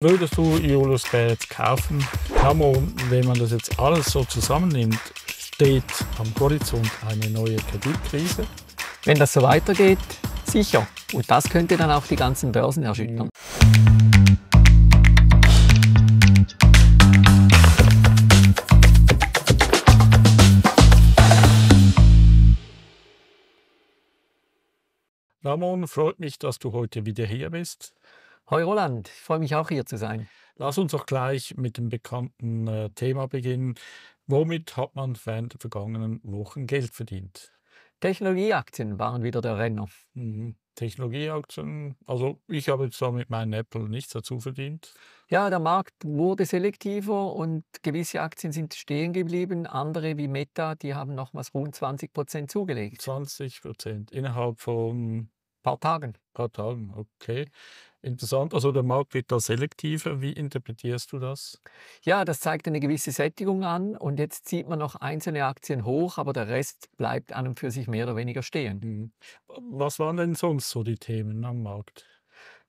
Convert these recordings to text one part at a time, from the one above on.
Würdest du Iolus Geld kaufen? Tamo, wenn man das jetzt alles so zusammennimmt, steht am Horizont eine neue Kreditkrise. Wenn das so weitergeht, sicher. Und das könnte dann auch die ganzen Börsen erschüttern. Ramon, freut mich, dass du heute wieder hier bist. Hoi Roland, ich freue mich auch hier zu sein. Lass uns auch gleich mit dem bekannten äh, Thema beginnen. Womit hat man während der vergangenen Wochen Geld verdient? Technologieaktien waren wieder der Renner. Mhm. Technologieaktien, also ich habe zwar mit meinen Apple nichts dazu verdient. Ja, der Markt wurde selektiver und gewisse Aktien sind stehen geblieben. Andere wie Meta, die haben nochmals rund 20 Prozent zugelegt. 20 Prozent innerhalb von ein paar Tagen. Ein paar Tagen, okay. Interessant, also der Markt wird da selektiver. Wie interpretierst du das? Ja, das zeigt eine gewisse Sättigung an und jetzt zieht man noch einzelne Aktien hoch, aber der Rest bleibt an und für sich mehr oder weniger stehen. Mhm. Was waren denn sonst so die Themen am Markt?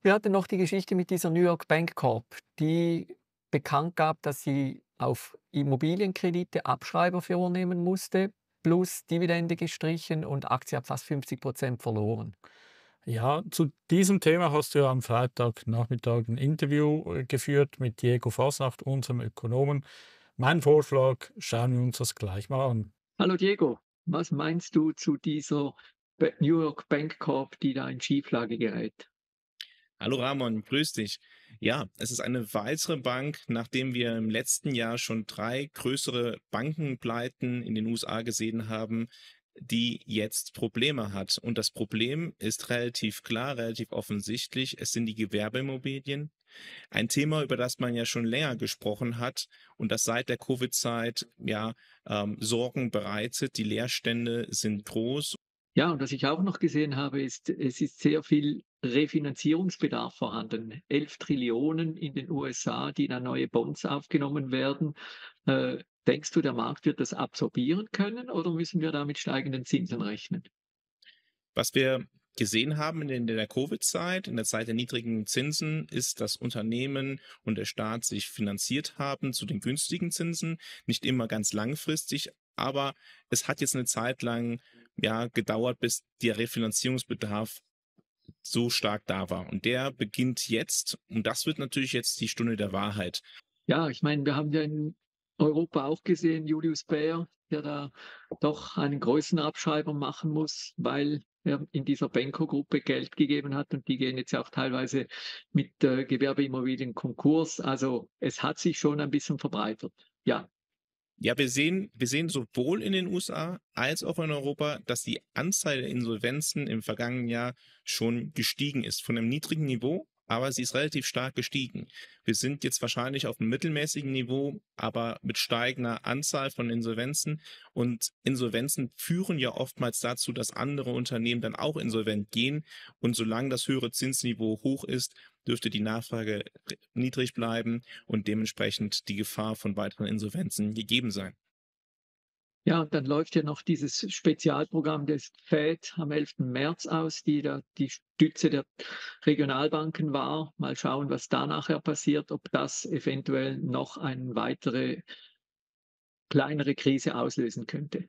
Wir hatten noch die Geschichte mit dieser New York Bank Corp, die bekannt gab, dass sie auf Immobilienkredite Abschreiber vornehmen musste, plus Dividende gestrichen und Aktie hat fast 50 Prozent verloren. Ja, zu diesem Thema hast du ja am Freitagnachmittag ein Interview äh, geführt mit Diego Fasnacht, unserem Ökonomen. Mein Vorschlag, schauen wir uns das gleich mal an. Hallo Diego, was meinst du zu dieser New York Bank Corp, die da in Schieflage gerät? Hallo Ramon, grüß dich. Ja, es ist eine weitere Bank, nachdem wir im letzten Jahr schon drei größere Bankenpleiten in den USA gesehen haben, die jetzt Probleme hat. Und das Problem ist relativ klar, relativ offensichtlich. Es sind die Gewerbeimmobilien. Ein Thema, über das man ja schon länger gesprochen hat und das seit der Covid-Zeit ja ähm, Sorgen bereitet. Die Leerstände sind groß. Ja, und was ich auch noch gesehen habe, ist, es ist sehr viel Refinanzierungsbedarf vorhanden. 11 Trillionen in den USA, die da neue Bonds aufgenommen werden. Äh, Denkst du, der Markt wird das absorbieren können oder müssen wir da mit steigenden Zinsen rechnen? Was wir gesehen haben in der Covid-Zeit, in der Zeit der niedrigen Zinsen, ist, dass Unternehmen und der Staat sich finanziert haben zu den günstigen Zinsen, nicht immer ganz langfristig, aber es hat jetzt eine Zeit lang ja, gedauert, bis der Refinanzierungsbedarf so stark da war. Und der beginnt jetzt, und das wird natürlich jetzt die Stunde der Wahrheit. Ja, ich meine, wir haben ja in Europa auch gesehen, Julius Baer, der da doch einen größeren Abschreiber machen muss, weil er in dieser Benko-Gruppe Geld gegeben hat und die gehen jetzt auch teilweise mit äh, Gewerbeimmobilien Konkurs. Also es hat sich schon ein bisschen verbreitert. Ja. Ja, wir sehen, wir sehen sowohl in den USA als auch in Europa, dass die Anzahl der Insolvenzen im vergangenen Jahr schon gestiegen ist. Von einem niedrigen Niveau aber sie ist relativ stark gestiegen. Wir sind jetzt wahrscheinlich auf einem mittelmäßigen Niveau, aber mit steigender Anzahl von Insolvenzen. Und Insolvenzen führen ja oftmals dazu, dass andere Unternehmen dann auch insolvent gehen. Und solange das höhere Zinsniveau hoch ist, dürfte die Nachfrage niedrig bleiben und dementsprechend die Gefahr von weiteren Insolvenzen gegeben sein. Ja, und dann läuft ja noch dieses Spezialprogramm des FED am 11. März aus, die da die Stütze der Regionalbanken war. Mal schauen, was da nachher passiert, ob das eventuell noch eine weitere kleinere Krise auslösen könnte.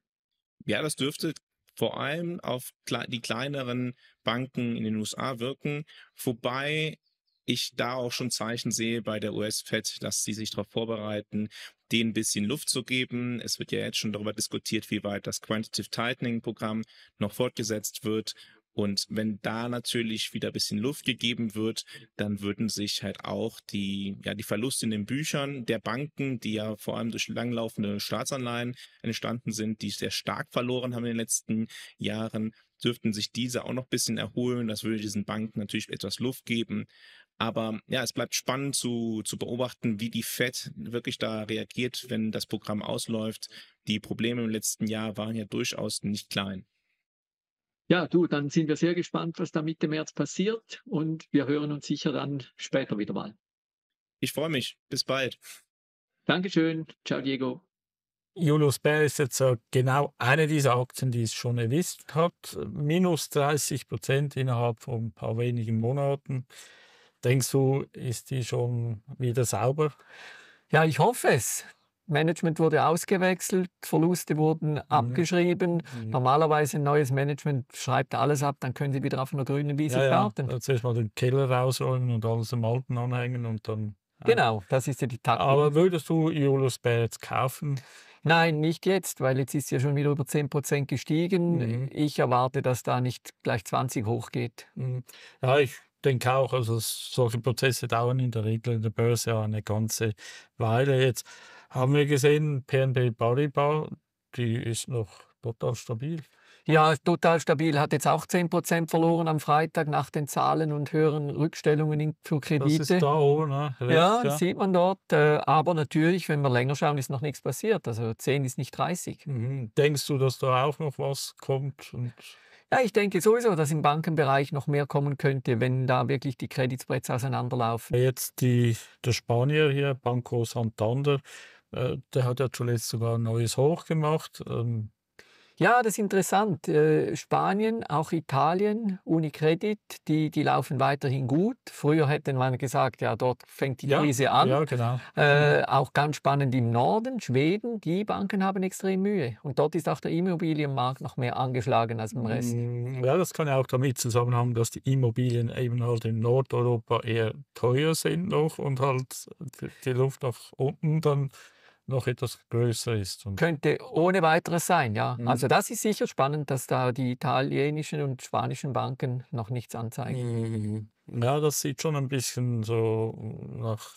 Ja, das dürfte vor allem auf die kleineren Banken in den USA wirken, wobei ich da auch schon Zeichen sehe bei der US-Fed, dass sie sich darauf vorbereiten, denen ein bisschen Luft zu geben. Es wird ja jetzt schon darüber diskutiert, wie weit das Quantitative Tightening Programm noch fortgesetzt wird. Und wenn da natürlich wieder ein bisschen Luft gegeben wird, dann würden sich halt auch die, ja, die Verluste in den Büchern der Banken, die ja vor allem durch langlaufende Staatsanleihen entstanden sind, die sehr stark verloren haben in den letzten Jahren, dürften sich diese auch noch ein bisschen erholen. Das würde diesen Banken natürlich etwas Luft geben. Aber ja, es bleibt spannend zu, zu beobachten, wie die Fed wirklich da reagiert, wenn das Programm ausläuft. Die Probleme im letzten Jahr waren ja durchaus nicht klein. Ja, du, dann sind wir sehr gespannt, was da Mitte März passiert und wir hören uns sicher dann später wieder mal. Ich freue mich. Bis bald. Dankeschön. Ciao, Diego. Julius Bär ist jetzt äh, genau eine dieser Aktien, die es schon erwischt hat. Minus 30 Prozent innerhalb von ein paar wenigen Monaten. Denkst du, ist die schon wieder sauber? Ja, ich hoffe es. Management wurde ausgewechselt, Verluste wurden mhm. abgeschrieben. Mhm. Normalerweise ein neues Management schreibt alles ab, dann können sie wieder auf einer grünen Wiese ja, Ja. Also zuerst mal den Keller rausräumen und alles im Alten anhängen und dann. Genau, das ist ja die Taktik. Aber würdest du Julius Bär jetzt kaufen? Nein, nicht jetzt, weil jetzt ist ja schon wieder über 10 Prozent gestiegen. Mhm. Ich erwarte, dass da nicht gleich 20 hochgeht. Mhm. Ja, ich denke auch, also solche Prozesse dauern in der Regel in der Börse ja eine ganze Weile. Jetzt haben wir gesehen, PNB Paribas, die ist noch total stabil. Ja, total stabil. Hat jetzt auch 10% verloren am Freitag nach den Zahlen und höheren Rückstellungen für Kredite. Das ist da oben, ne? Rechts, ja, ja, sieht man dort. Äh, aber natürlich, wenn wir länger schauen, ist noch nichts passiert. Also 10 ist nicht 30. Mhm. Denkst du, dass da auch noch was kommt? Ja, ich denke sowieso, dass im Bankenbereich noch mehr kommen könnte, wenn da wirklich die Kreditspreads auseinanderlaufen. Jetzt die, der Spanier hier, Banco Santander, äh, der hat ja zuletzt sogar ein neues Hoch gemacht. Ähm, ja, das ist interessant. Äh, Spanien, auch Italien, Unicredit, die, die laufen weiterhin gut. Früher hätte man gesagt, ja, dort fängt die ja, Krise an. Ja, genau. Äh, mhm. auch ganz spannend im Norden, Schweden, die Banken haben extrem Mühe. Und dort ist auch der Immobilienmarkt noch mehr angeschlagen als im Rest. Mm, ja, das kann ja auch damit zusammenhängen, dass die Immobilien eben halt in Nordeuropa eher teuer sind noch und halt die Luft nach unten dann noch etwas größer ist. Und Könnte ohne weiteres sein, ja. Mhm. Also das ist sicher spannend, dass da die italienischen und spanischen Banken noch nichts anzeigen. Mhm. Ja, das sieht schon ein bisschen so nach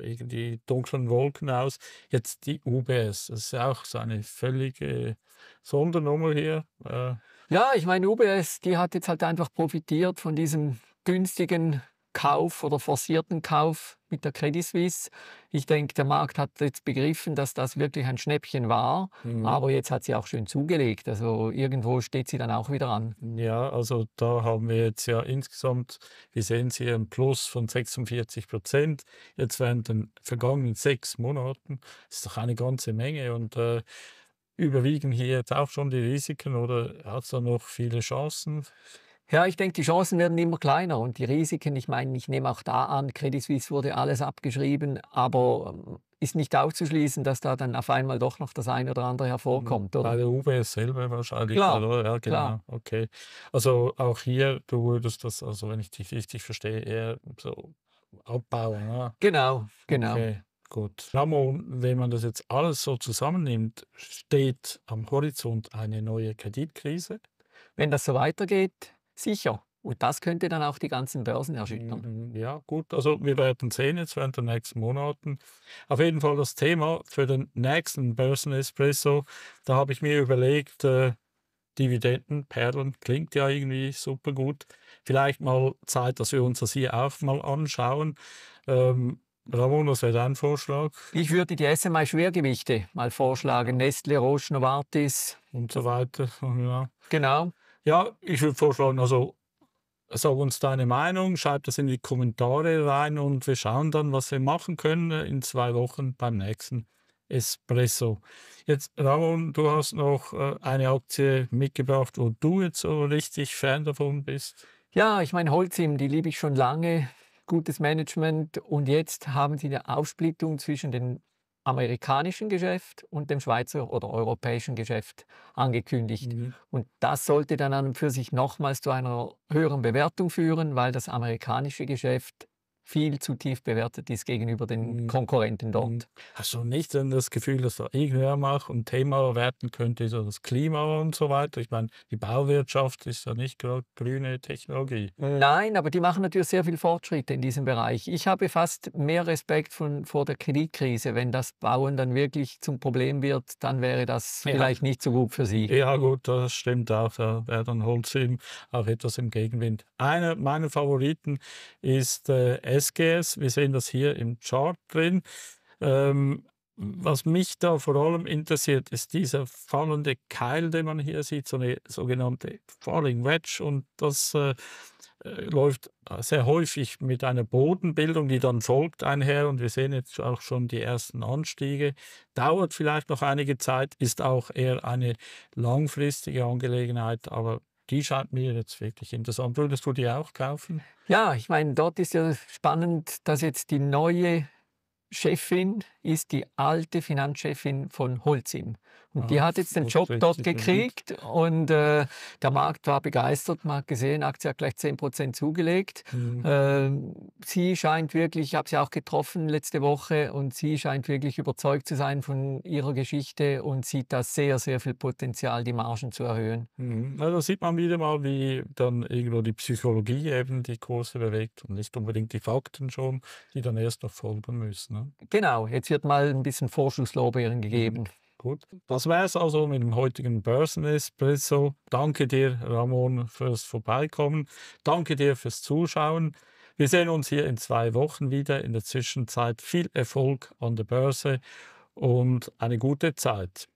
äh, irgendwie dunklen Wolken aus. Jetzt die UBS, das ist auch so eine völlige Sondernummer hier. Äh. Ja, ich meine, UBS, die hat jetzt halt einfach profitiert von diesem günstigen Kauf oder forcierten Kauf mit der Credit Suisse. Ich denke, der Markt hat jetzt begriffen, dass das wirklich ein Schnäppchen war, mhm. aber jetzt hat sie auch schön zugelegt. Also irgendwo steht sie dann auch wieder an. Ja, also da haben wir jetzt ja insgesamt, wir sehen Sie, ein Plus von 46 Prozent. Jetzt während den vergangenen sechs Monaten das ist doch eine ganze Menge und äh, überwiegen hier jetzt auch schon die Risiken oder hat es da noch viele Chancen? Ja, ich denke, die Chancen werden immer kleiner und die Risiken. Ich meine, ich nehme auch da an, Credit Suisse wurde alles abgeschrieben, aber ähm, ist nicht auszuschließen, dass da dann auf einmal doch noch das eine oder andere hervorkommt. Mhm. Oder? Bei der UBS selber wahrscheinlich. Klar, oder? Ja, genau. Klar. Okay. Also auch hier, du würdest das, also wenn ich dich richtig verstehe, eher so abbauen. Ne? Genau, genau. Okay. Gut. Ramon, wenn man das jetzt alles so zusammennimmt, steht am Horizont eine neue Kreditkrise. Wenn das so weitergeht, sicher. Und das könnte dann auch die ganzen Börsen erschüttern. Mm, mm, ja, gut. Also wir werden sehen jetzt während der nächsten Monaten. Auf jeden Fall das Thema für den nächsten Börsenespresso. Da habe ich mir überlegt, äh, Perlen, klingt ja irgendwie super gut. Vielleicht mal Zeit, dass wir uns das hier auch mal anschauen. Ähm, Ramon, was wäre dein Vorschlag? Ich würde die SMI-Schwergewichte mal vorschlagen. Nestle, Roche, Novartis. Und so weiter. Ja. Genau. Ja, ich würde vorschlagen, also sag uns deine Meinung, schreib das in die Kommentare rein und wir schauen dann, was wir machen können in zwei Wochen beim nächsten Espresso. Jetzt, Ramon, du hast noch äh, eine Aktie mitgebracht, wo du jetzt so richtig Fan davon bist. Ja, ich meine, Holzim, die liebe ich schon lange. Gutes Management. Und jetzt haben sie eine Aufsplittung zwischen den amerikanischen Geschäft und dem Schweizer oder europäischen Geschäft angekündigt. Mhm. Und das sollte dann an und für sich nochmals zu einer höheren Bewertung führen, weil das amerikanische Geschäft viel zu tief bewertet ist gegenüber den mhm. Konkurrenten dort. Mhm. Hast du nicht denn das Gefühl, dass da irgendwer macht und Thema werten könnte, so das Klima und so weiter? Ich meine, die Bauwirtschaft ist ja nicht gerade grüne Technologie. Nein, aber die machen natürlich sehr viel Fortschritte in diesem Bereich. Ich habe fast mehr Respekt von, vor der Kreditkrise. Wenn das Bauen dann wirklich zum Problem wird, dann wäre das ja. vielleicht nicht so gut für sie. Ja, gut, das stimmt auch. Da wäre dann Holzim auch etwas im Gegenwind. Einer meiner Favoriten ist äh, SGS. Wir sehen das hier im Chart drin. Ähm, was mich da vor allem interessiert, ist dieser fallende Keil, den man hier sieht, so eine sogenannte Falling Wedge. Und das äh, äh läuft äh, sehr häufig mit einer Bodenbildung, die dann folgt einher. Und wir sehen jetzt auch schon die ersten Anstiege. Dauert vielleicht noch einige Zeit, ist auch eher eine langfristige Angelegenheit, aber die scheint mir jetzt wirklich interessant. Würdest du die auch kaufen? Ja, ich meine, dort ist ja spannend, dass jetzt die neue Chefin ist die alte Finanzchefin von Holcim. Und die hat jetzt den Job dort mhm. gekriegt und äh, der Markt war begeistert. Man hat gesehen, Aktie hat gleich 10% zugelegt. Mhm. Äh, sie scheint wirklich, ich habe sie auch getroffen letzte Woche und sie scheint wirklich überzeugt zu sein von ihrer Geschichte und sieht da sehr, sehr viel Potenzial, die Margen zu erhöhen. Mhm. Also sieht man wieder mal, wie dann irgendwo die Psychologie eben die Kurse bewegt und nicht unbedingt die Fakten schon, die dann erst noch folgen müssen. Ne? Genau, jetzt wird mal ein bisschen Vorschusslorbeeren gegeben. Mhm. Gut, das wäre es also mit dem heutigen börsen Börsenespresso. Danke dir, Ramon, fürs Vorbeikommen. Danke dir fürs Zuschauen. Wir sehen uns hier in zwei Wochen wieder. In der Zwischenzeit viel Erfolg an der Börse und eine gute Zeit.